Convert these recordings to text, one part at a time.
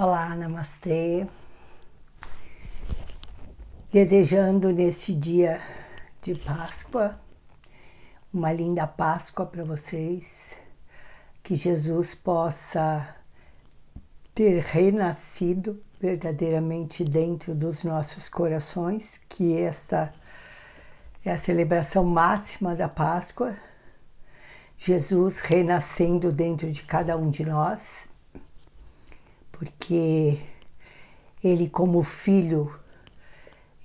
Olá, namastê. Desejando neste dia de Páscoa uma linda Páscoa para vocês, que Jesus possa ter renascido verdadeiramente dentro dos nossos corações, que essa é a celebração máxima da Páscoa. Jesus renascendo dentro de cada um de nós porque ele, como filho,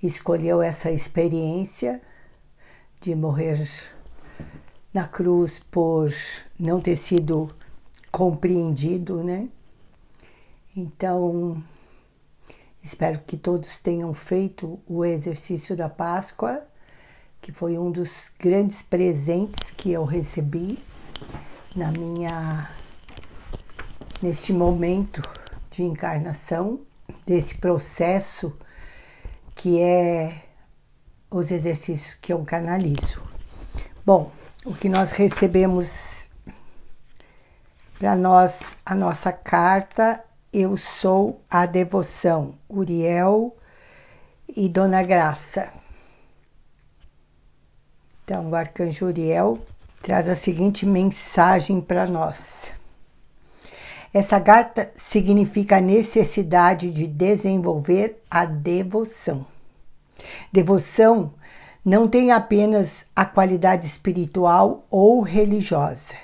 escolheu essa experiência de morrer na cruz por não ter sido compreendido, né? Então, espero que todos tenham feito o exercício da Páscoa, que foi um dos grandes presentes que eu recebi na minha neste momento de encarnação, desse processo que é os exercícios que eu canalizo. Bom, o que nós recebemos para nós, a nossa carta, eu sou a devoção, Uriel e Dona Graça. Então, o arcanjo Uriel traz a seguinte mensagem para nós. Essa carta significa a necessidade de desenvolver a devoção. Devoção não tem apenas a qualidade espiritual ou religiosa.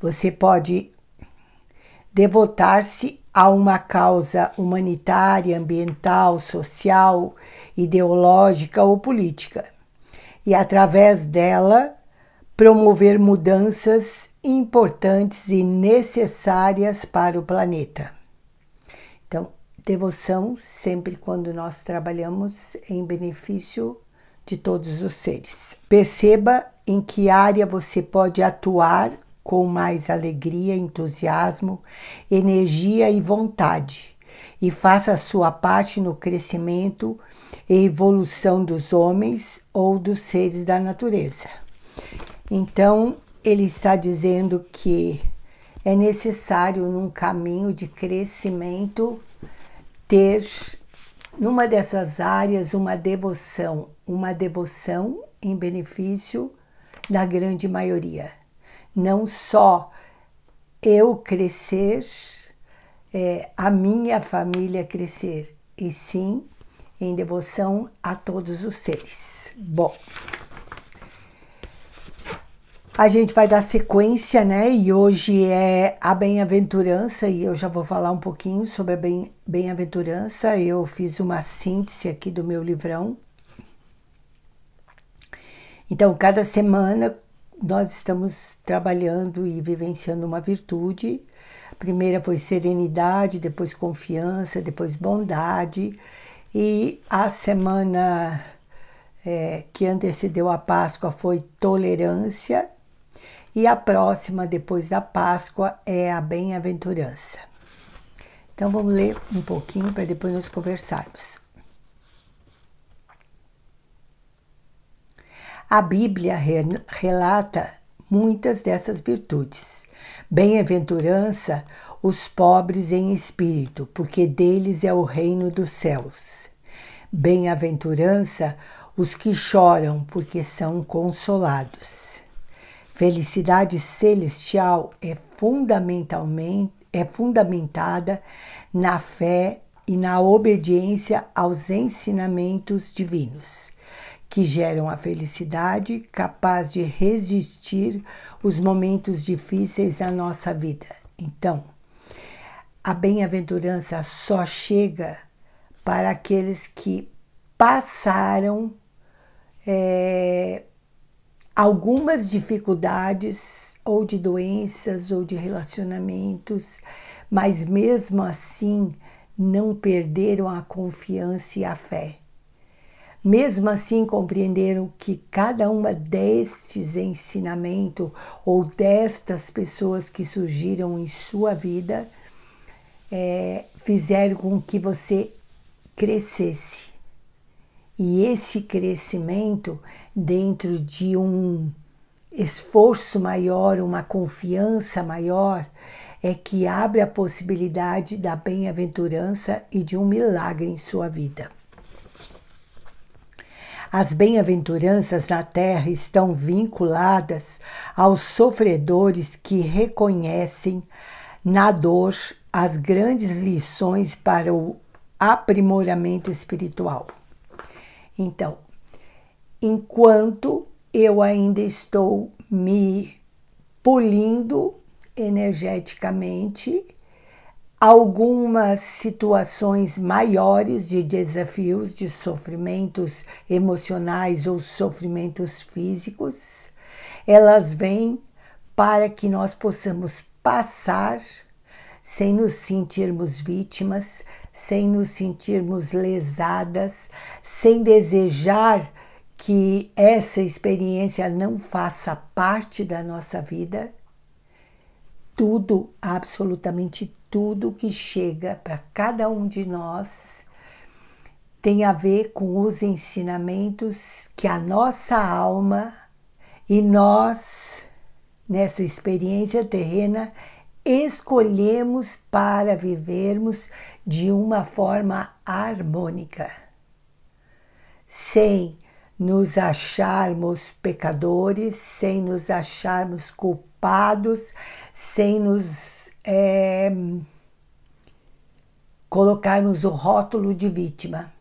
Você pode devotar-se a uma causa humanitária, ambiental, social, ideológica ou política, e através dela promover mudanças importantes e necessárias para o planeta. Então, devoção sempre quando nós trabalhamos em benefício de todos os seres. Perceba em que área você pode atuar com mais alegria, entusiasmo, energia e vontade, e faça a sua parte no crescimento e evolução dos homens ou dos seres da natureza. Então, ele está dizendo que é necessário, num caminho de crescimento, ter numa dessas áreas uma devoção, uma devoção em benefício da grande maioria. Não só eu crescer, é, a minha família crescer, e sim em devoção a todos os seres. Bom. A gente vai dar sequência, né? E hoje é a bem-aventurança e eu já vou falar um pouquinho sobre a bem-aventurança. eu fiz uma síntese aqui do meu livrão. Então, cada semana nós estamos trabalhando e vivenciando uma virtude. A primeira foi serenidade, depois confiança, depois bondade. E a semana é, que antecedeu a Páscoa foi tolerância e a próxima, depois da Páscoa, é a Bem-aventurança. Então vamos ler um pouquinho para depois nós conversarmos. A Bíblia relata muitas dessas virtudes. Bem-aventurança os pobres em espírito, porque deles é o reino dos céus. Bem-aventurança os que choram, porque são consolados. Felicidade celestial é fundamentalmente é fundamentada na fé e na obediência aos ensinamentos divinos, que geram a felicidade capaz de resistir os momentos difíceis da nossa vida. Então, a bem-aventurança só chega para aqueles que passaram é, algumas dificuldades ou de doenças ou de relacionamentos, mas mesmo assim não perderam a confiança e a fé. Mesmo assim, compreenderam que cada uma destes ensinamentos ou destas pessoas que surgiram em sua vida é, fizeram com que você crescesse. E esse crescimento dentro de um esforço maior, uma confiança maior, é que abre a possibilidade da bem-aventurança e de um milagre em sua vida. As bem-aventuranças na terra estão vinculadas aos sofredores que reconhecem na dor as grandes lições para o aprimoramento espiritual. Então, enquanto eu ainda estou me polindo energeticamente, algumas situações maiores de desafios, de sofrimentos emocionais ou sofrimentos físicos, elas vêm para que nós possamos passar sem nos sentirmos vítimas, sem nos sentirmos lesadas, sem desejar que essa experiência não faça parte da nossa vida, tudo, absolutamente tudo que chega para cada um de nós tem a ver com os ensinamentos que a nossa alma e nós, nessa experiência terrena, escolhemos para vivermos de uma forma harmônica, sem nos acharmos pecadores, sem nos acharmos culpados, sem nos é, colocarmos o rótulo de vítima.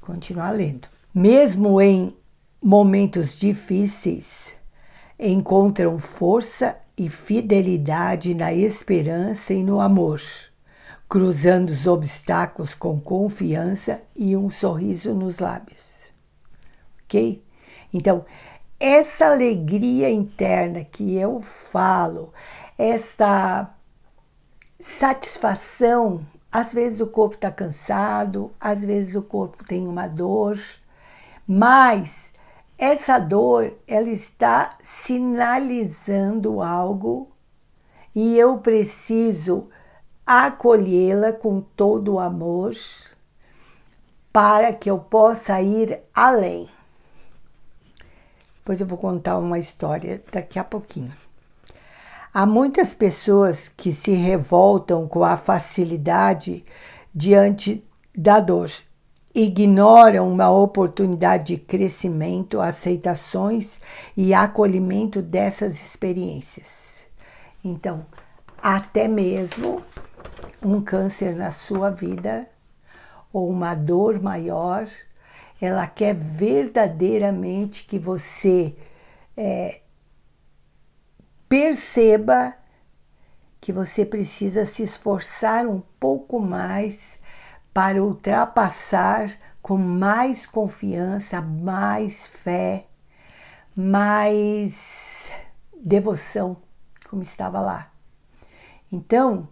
Continuar lendo. Mesmo em momentos difíceis, encontram força e fidelidade na esperança e no amor, cruzando os obstáculos com confiança e um sorriso nos lábios ok? Então, essa alegria interna que eu falo, essa satisfação, às vezes o corpo está cansado, às vezes o corpo tem uma dor, mas essa dor ela está sinalizando algo e eu preciso acolhê-la com todo o amor para que eu possa ir além pois eu vou contar uma história daqui a pouquinho. Há muitas pessoas que se revoltam com a facilidade diante da dor, ignoram uma oportunidade de crescimento, aceitações e acolhimento dessas experiências. Então, até mesmo um câncer na sua vida ou uma dor maior ela quer verdadeiramente que você é, perceba que você precisa se esforçar um pouco mais para ultrapassar com mais confiança, mais fé, mais devoção, como estava lá. Então,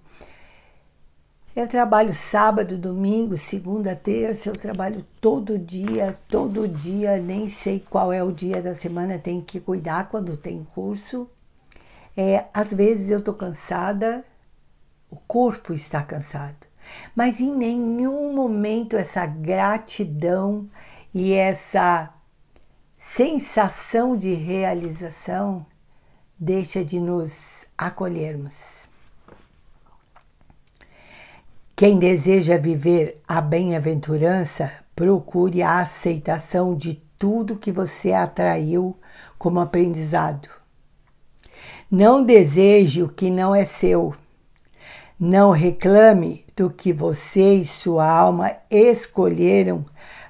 eu trabalho sábado, domingo, segunda, terça, eu trabalho todo dia, todo dia, nem sei qual é o dia da semana, Tenho que cuidar quando tem curso. É, às vezes eu estou cansada, o corpo está cansado, mas em nenhum momento essa gratidão e essa sensação de realização deixa de nos acolhermos. Quem deseja viver a bem-aventurança, procure a aceitação de tudo que você atraiu como aprendizado. Não deseje o que não é seu. Não reclame do que você e sua alma escolheram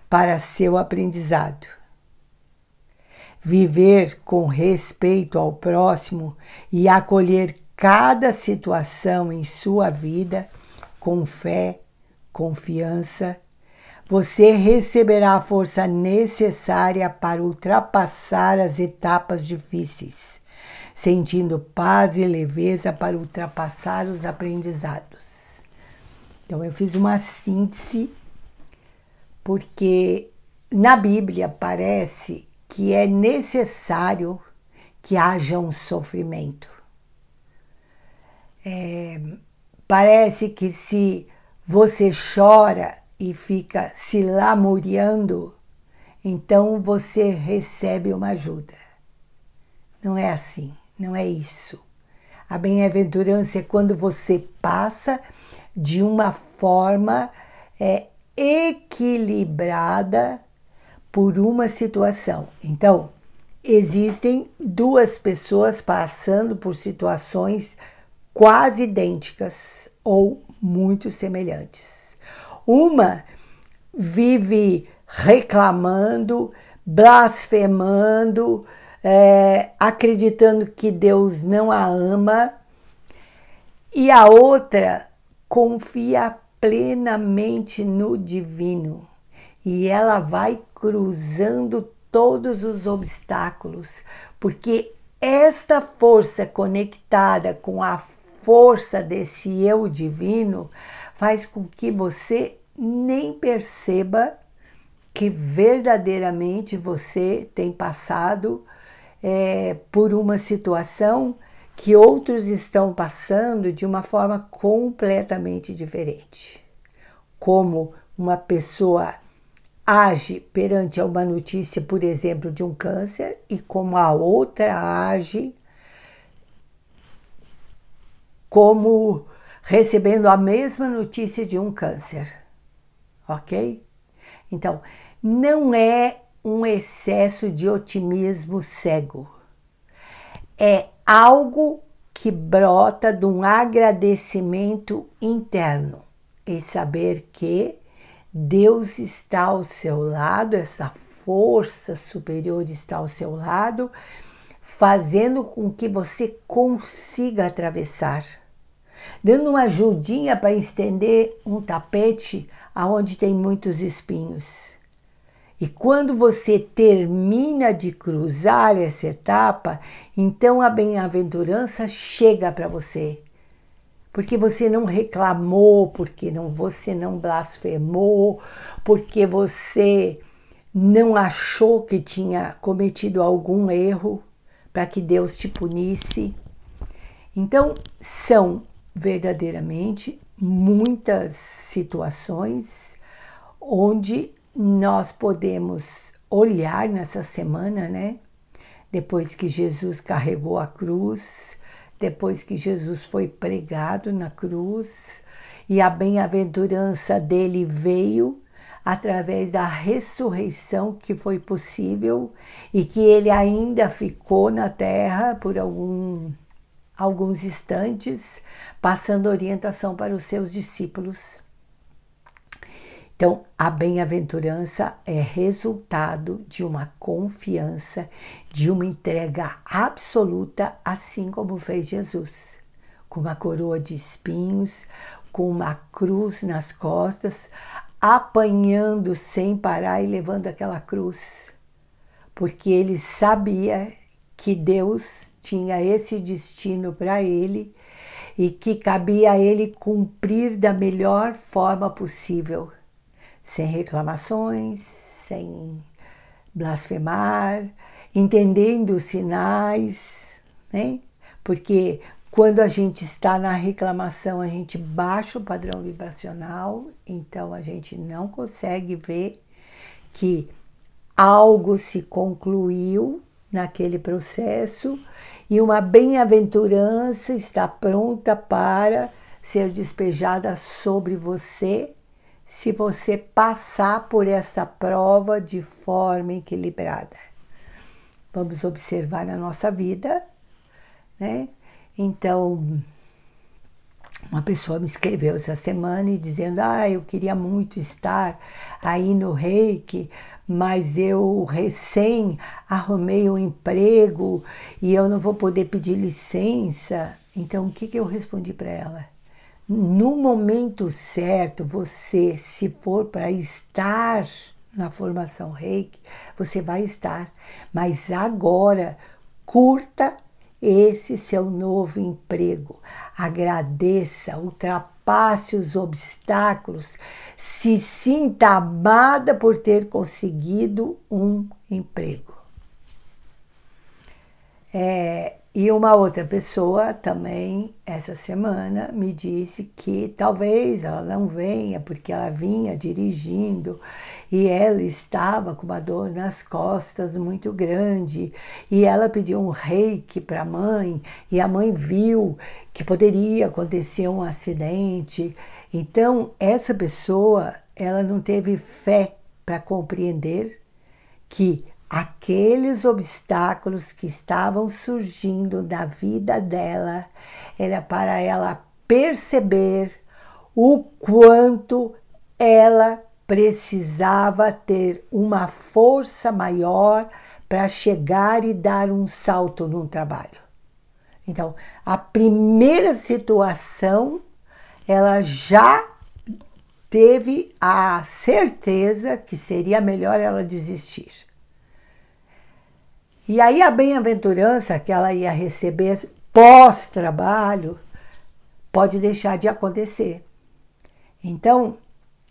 para seu aprendizado. Viver com respeito ao próximo e acolher cada situação em sua vida com fé, confiança, você receberá a força necessária para ultrapassar as etapas difíceis, sentindo paz e leveza para ultrapassar os aprendizados. Então, eu fiz uma síntese, porque na Bíblia parece que é necessário que haja um sofrimento. É, Parece que se você chora e fica se lamuriando, então você recebe uma ajuda. Não é assim, não é isso. A bem-aventurança é quando você passa de uma forma é, equilibrada por uma situação. Então, existem duas pessoas passando por situações quase idênticas ou muito semelhantes. Uma vive reclamando, blasfemando, é, acreditando que Deus não a ama, e a outra confia plenamente no divino e ela vai cruzando todos os obstáculos, porque esta força conectada com a força desse eu divino faz com que você nem perceba que verdadeiramente você tem passado é, por uma situação que outros estão passando de uma forma completamente diferente. Como uma pessoa age perante uma notícia, por exemplo, de um câncer, e como a outra age como recebendo a mesma notícia de um câncer, ok? Então, não é um excesso de otimismo cego, é algo que brota de um agradecimento interno e saber que Deus está ao seu lado, essa força superior está ao seu lado, fazendo com que você consiga atravessar dando uma ajudinha para estender um tapete aonde tem muitos espinhos. E quando você termina de cruzar essa etapa, então a bem-aventurança chega para você. Porque você não reclamou, porque não, você não blasfemou, porque você não achou que tinha cometido algum erro para que Deus te punisse. Então, são verdadeiramente muitas situações onde nós podemos olhar nessa semana, né? Depois que Jesus carregou a cruz, depois que Jesus foi pregado na cruz e a bem-aventurança dele veio através da ressurreição que foi possível e que ele ainda ficou na terra por algum alguns instantes, passando orientação para os seus discípulos. Então, a bem-aventurança é resultado de uma confiança, de uma entrega absoluta, assim como fez Jesus, com uma coroa de espinhos, com uma cruz nas costas, apanhando sem parar e levando aquela cruz, porque ele sabia que Deus tinha esse destino para ele e que cabia a ele cumprir da melhor forma possível, sem reclamações, sem blasfemar, entendendo os sinais, né? Porque quando a gente está na reclamação, a gente baixa o padrão vibracional, então a gente não consegue ver que algo se concluiu naquele processo e uma bem-aventurança está pronta para ser despejada sobre você se você passar por essa prova de forma equilibrada. Vamos observar na nossa vida, né? Então, uma pessoa me escreveu essa semana e dizendo: Ah, eu queria muito estar aí no reiki mas eu recém arrumei um emprego e eu não vou poder pedir licença. Então, o que, que eu respondi para ela? No momento certo, você, se for para estar na formação reiki, você vai estar. Mas agora, curta esse seu novo emprego. Agradeça, ultrapasse passe os obstáculos, se sinta amada por ter conseguido um emprego. É, e uma outra pessoa também, essa semana, me disse que talvez ela não venha porque ela vinha dirigindo e ela estava com uma dor nas costas muito grande e ela pediu um reiki para a mãe e a mãe viu que poderia acontecer um acidente. Então, essa pessoa, ela não teve fé para compreender que aqueles obstáculos que estavam surgindo na vida dela era para ela perceber o quanto ela precisava ter uma força maior para chegar e dar um salto no trabalho. Então, a primeira situação, ela já teve a certeza que seria melhor ela desistir. E aí a bem-aventurança que ela ia receber pós-trabalho pode deixar de acontecer. Então,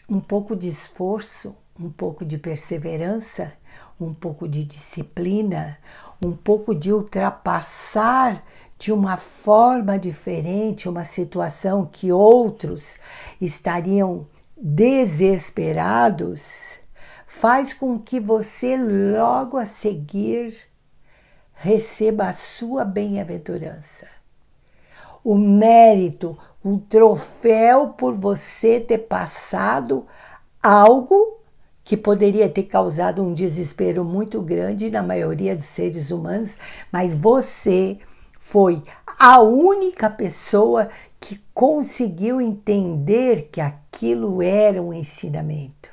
um pouco de esforço, um pouco de perseverança, um pouco de disciplina, um pouco de ultrapassar de uma forma diferente uma situação que outros estariam desesperados, faz com que você logo a seguir receba a sua bem-aventurança. O mérito, um troféu por você ter passado algo que poderia ter causado um desespero muito grande na maioria dos seres humanos, mas você foi a única pessoa que conseguiu entender que aquilo era um ensinamento.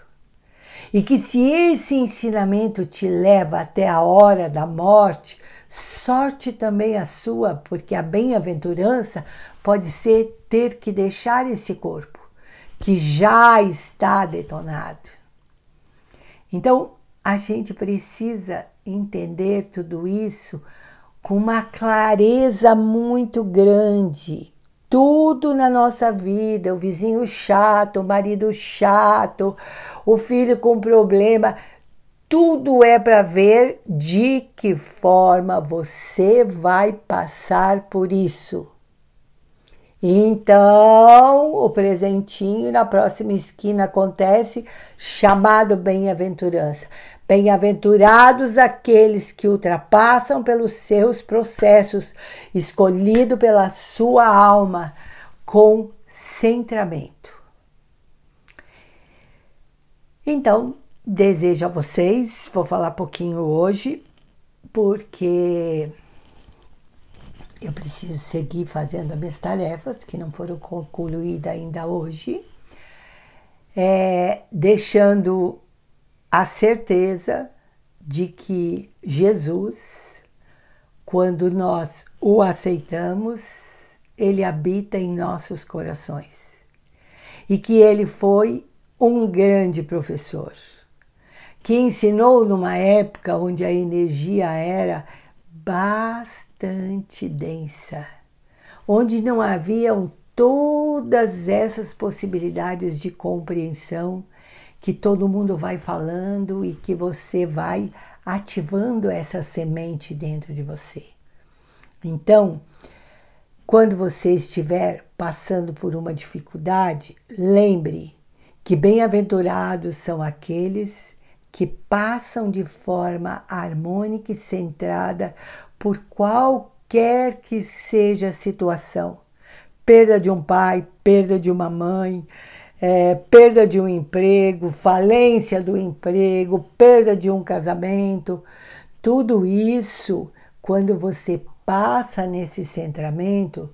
E que se esse ensinamento te leva até a hora da morte, sorte também a sua, porque a bem-aventurança pode ser ter que deixar esse corpo, que já está detonado. Então, a gente precisa entender tudo isso com uma clareza muito grande. Tudo na nossa vida, o vizinho chato, o marido chato, o filho com problema, tudo é para ver de que forma você vai passar por isso. Então, o presentinho na próxima esquina acontece, chamado bem-aventurança. Bem-aventurados aqueles que ultrapassam pelos seus processos, escolhido pela sua alma, com centramento. Então, desejo a vocês, vou falar pouquinho hoje, porque eu preciso seguir fazendo as minhas tarefas, que não foram concluídas ainda hoje, é, deixando a certeza de que Jesus, quando nós o aceitamos, ele habita em nossos corações e que ele foi um grande professor, que ensinou numa época onde a energia era bastante densa, onde não haviam todas essas possibilidades de compreensão que todo mundo vai falando e que você vai ativando essa semente dentro de você. Então, quando você estiver passando por uma dificuldade, lembre que bem-aventurados são aqueles que passam de forma harmônica e centrada por qualquer que seja a situação. Perda de um pai, perda de uma mãe, é, perda de um emprego, falência do emprego, perda de um casamento, tudo isso, quando você passa nesse centramento,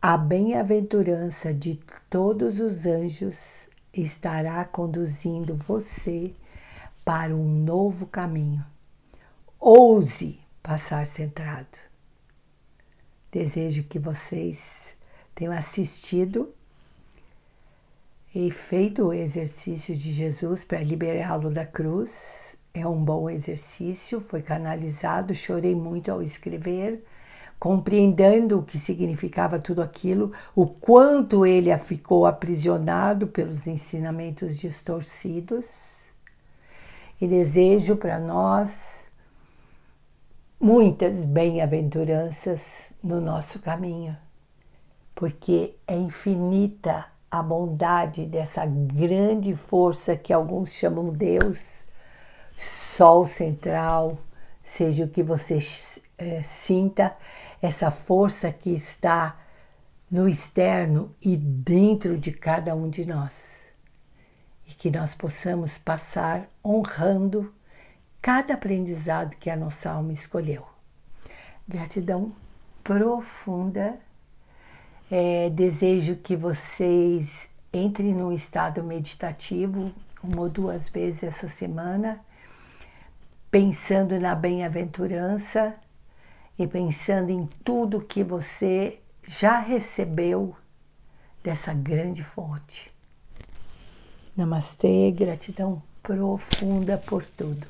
a bem-aventurança de todos os anjos estará conduzindo você para um novo caminho. Ouse passar centrado. Desejo que vocês tenham assistido e feito o exercício de Jesus para liberá-lo da cruz. É um bom exercício, foi canalizado, chorei muito ao escrever, compreendendo o que significava tudo aquilo, o quanto ele ficou aprisionado pelos ensinamentos distorcidos e desejo para nós muitas bem-aventuranças no nosso caminho, porque é infinita a bondade dessa grande força que alguns chamam Deus, Sol Central, seja o que você é, sinta, essa força que está no externo e dentro de cada um de nós e que nós possamos passar honrando cada aprendizado que a nossa alma escolheu. Gratidão profunda. É, desejo que vocês entrem no estado meditativo uma ou duas vezes essa semana, pensando na bem-aventurança e pensando em tudo que você já recebeu dessa grande fonte. Namastê, gratidão profunda por tudo.